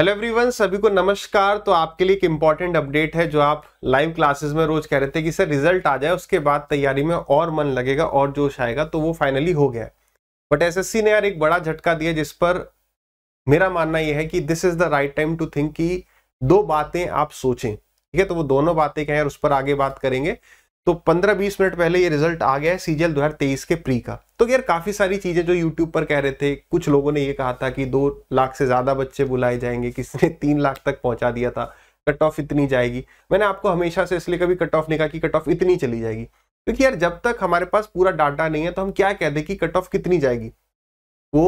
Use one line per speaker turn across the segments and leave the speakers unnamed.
hello everyone सभी को नमस्कार तो आपके लिए एक इम्पॉर्टेंट अपडेट है जो आप लाइव क्लासेस में रोज कह रहे थे कि सर रिजल्ट आ जाए उसके बाद तैयारी में और मन लगेगा और जोश आएगा तो वो फाइनली हो गया बट एसएससी ने यार एक बड़ा झटका दिया जिस पर मेरा मानना यह है कि this is the right time to think कि दो बातें आप सोचें ठीक है तो वो दोनों बातें क्या है उस पर आगे बात करेंगे तो पंद्रह बीस मिनट पहले ये रिजल्ट आ गया है सीजीएल दो के प्री का तो यार काफ़ी सारी चीज़ें जो यूट्यूब पर कह रहे थे कुछ लोगों ने ये कहा था कि दो लाख से ज़्यादा बच्चे बुलाए जाएंगे किसने तीन लाख तक पहुंचा दिया था कट ऑफ इतनी जाएगी मैंने आपको हमेशा से इसलिए कभी कट ऑफ नहीं कहा कि कट ऑफ इतनी चली जाएगी क्योंकि यार जब तक हमारे पास पूरा डाटा नहीं है तो हम क्या कह दें कि कट ऑफ कितनी जाएगी वो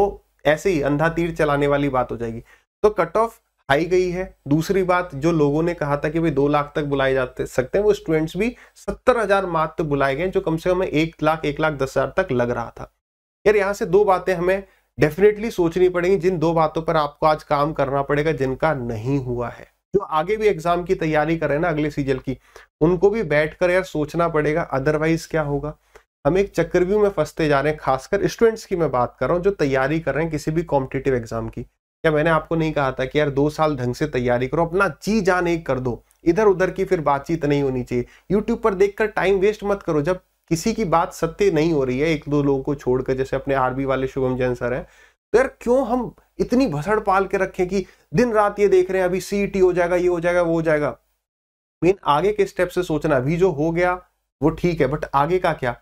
ऐसे ही अंधा तीर चलाने वाली बात हो जाएगी तो कट ऑफ हाई गई है दूसरी बात जो लोगों ने कहा था कि भाई दो लाख तक बुलाए जा सकते हैं वो स्टूडेंट्स भी सत्तर हजार मात्र बुलाए गए जो कम से कम एक लाख एक लाख दस हजार तक लग रहा था यार यहाँ से दो बातें हमें डेफिनेटली सोचनी पड़ेगी जिन दो बातों पर आपको आज काम करना पड़ेगा जिनका नहीं हुआ है जो आगे भी एग्जाम की तैयारी कर रहे हैं ना अगले सीजन की उनको भी कर यार सोचना पड़ेगा अदरवाइज क्या होगा हम एक चक्रव्यू में फंसते जा रहे हैं खासकर स्टूडेंट्स की मैं बात कर रहा हूँ जो तैयारी कर रहे हैं किसी भी कॉम्पिटेटिव एग्जाम की क्या मैंने आपको नहीं कहा था कि यार दो साल ढंग से तैयारी करो अपना जी जान एक कर दो इधर उधर की फिर बातचीत नहीं होनी चाहिए यूट्यूब पर देखकर टाइम वेस्ट मत करो जब किसी की बात सत्य नहीं हो रही है एक दो लोगों को छोड़कर जैसे अपने आरबी वाले शुभम जैन सर है तो यार क्यों हम इतनी भसड़ पाल के रखें कि दिन रात ये देख रहे हैं अभी सीईटी e हो जाएगा ये हो जाएगा वो हो जाएगा मेन आगे के स्टेप से सोचना अभी जो हो गया वो ठीक है बट आगे का क्या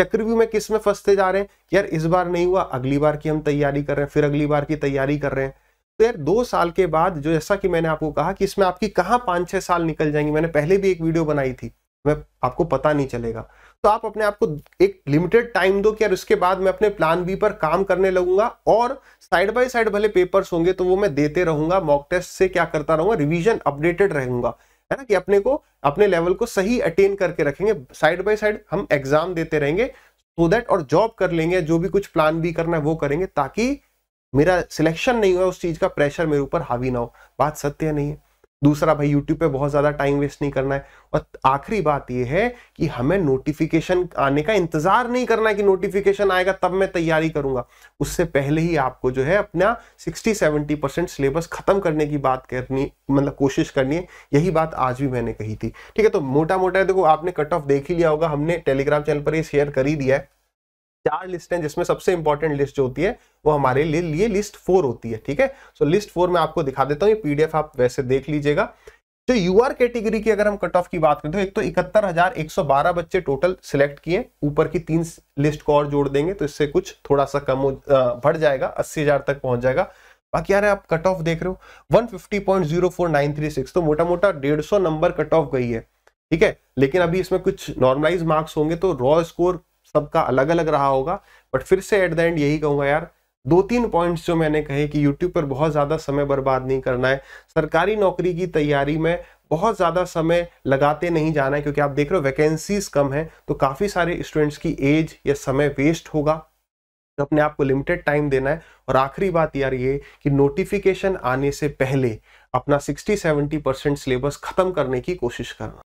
चक्रव्यू में किस में फंसते जा रहे हैं यार इस बार नहीं हुआ अगली बार की हम तैयारी कर रहे हैं फिर अगली बार की तैयारी कर रहे हैं तो यार दो साल के बाद जो जैसा कि मैंने आपको कहा कि इसमें आपकी कहाँ पाँच छः साल निकल जाएंगी मैंने पहले भी एक वीडियो बनाई थी मैं आपको पता नहीं चलेगा तो आप अपने आप को एक लिमिटेड टाइम दो कि यार उसके बाद मैं अपने प्लान बी पर काम करने लगूंगा और साइड बाय साइड भले पेपर्स होंगे तो वो मैं देते रहूंगा मॉक टेस्ट से क्या करता रहूंगा रिवीजन अपडेटेड रहूंगा है ना कि अपने को अपने लेवल को सही अटेन करके रखेंगे साइड बाय साइड हम एग्जाम देते रहेंगे सो दैट और जॉब कर लेंगे जो भी कुछ प्लान भी करना है वो करेंगे ताकि मेरा सिलेक्शन नहीं हुआ उस चीज का प्रेशर मेरे ऊपर हावी ना हो बात सत्य नहीं है दूसरा भाई यूट्यूब पे बहुत ज़्यादा टाइम वेस्ट नहीं करना है और आखिरी बात यह है कि हमें नोटिफिकेशन आने का इंतज़ार नहीं करना है कि नोटिफिकेशन आएगा तब मैं तैयारी करूंगा उससे पहले ही आपको जो है अपना 60-70 परसेंट सिलेबस ख़त्म करने की बात करनी मतलब कोशिश करनी है यही बात आज भी मैंने कही थी ठीक है तो मोटा मोटा देखो आपने कट ऑफ देख ही लिया होगा हमने टेलीग्राम चैनल पर ये शेयर कर ही दिया है चार लिस्ट हैं जिसमें सबसे इंपॉर्टेंट लिस्ट जो होती है वो हमारे लिए लिए लिस्ट फोर होती है ठीक है सो लिस्ट फोर में आपको दिखा देता हूँ ये पीडीएफ आप वैसे देख लीजिएगा जो यूआर कैटेगरी की अगर हम कट ऑफ की बात करें तो एक तो इकहत्तर हजार एक सौ बारह बच्चे टोटल सिलेक्ट किए ऊपर की तीन लिस्ट को और जोड़ देंगे तो इससे कुछ थोड़ा सा कम बढ़ जाएगा अस्सी हजार तक पहुंच जाएगा बाकी यार आप कट ऑफ देख रहे हो one fifty point zero four nine three six तो मोटा मोटा डेढ़ सौ नंबर कट ऑफ गई है ठीक है लेकिन अभी इसमें कुछ नॉर्मलाइज मार्क्स होंगे तो रॉ स्कोर सबका अलग अलग रहा होगा बट फिर से एट द एंड यही कहूँगा यार दो तीन पॉइंट्स जो मैंने कहे कि यूट्यूब पर बहुत ज़्यादा समय बर्बाद नहीं करना है सरकारी नौकरी की तैयारी में बहुत ज़्यादा समय लगाते नहीं जाना है क्योंकि आप देख रहे हो वैकेंसीज कम है तो काफ़ी सारे स्टूडेंट्स की एज या समय वेस्ट होगा तो अपने आप को लिमिटेड टाइम देना है और आखिरी बात यार ये कि नोटिफिकेशन आने से पहले अपना 60-70 परसेंट सिलेबस खत्म करने की कोशिश करना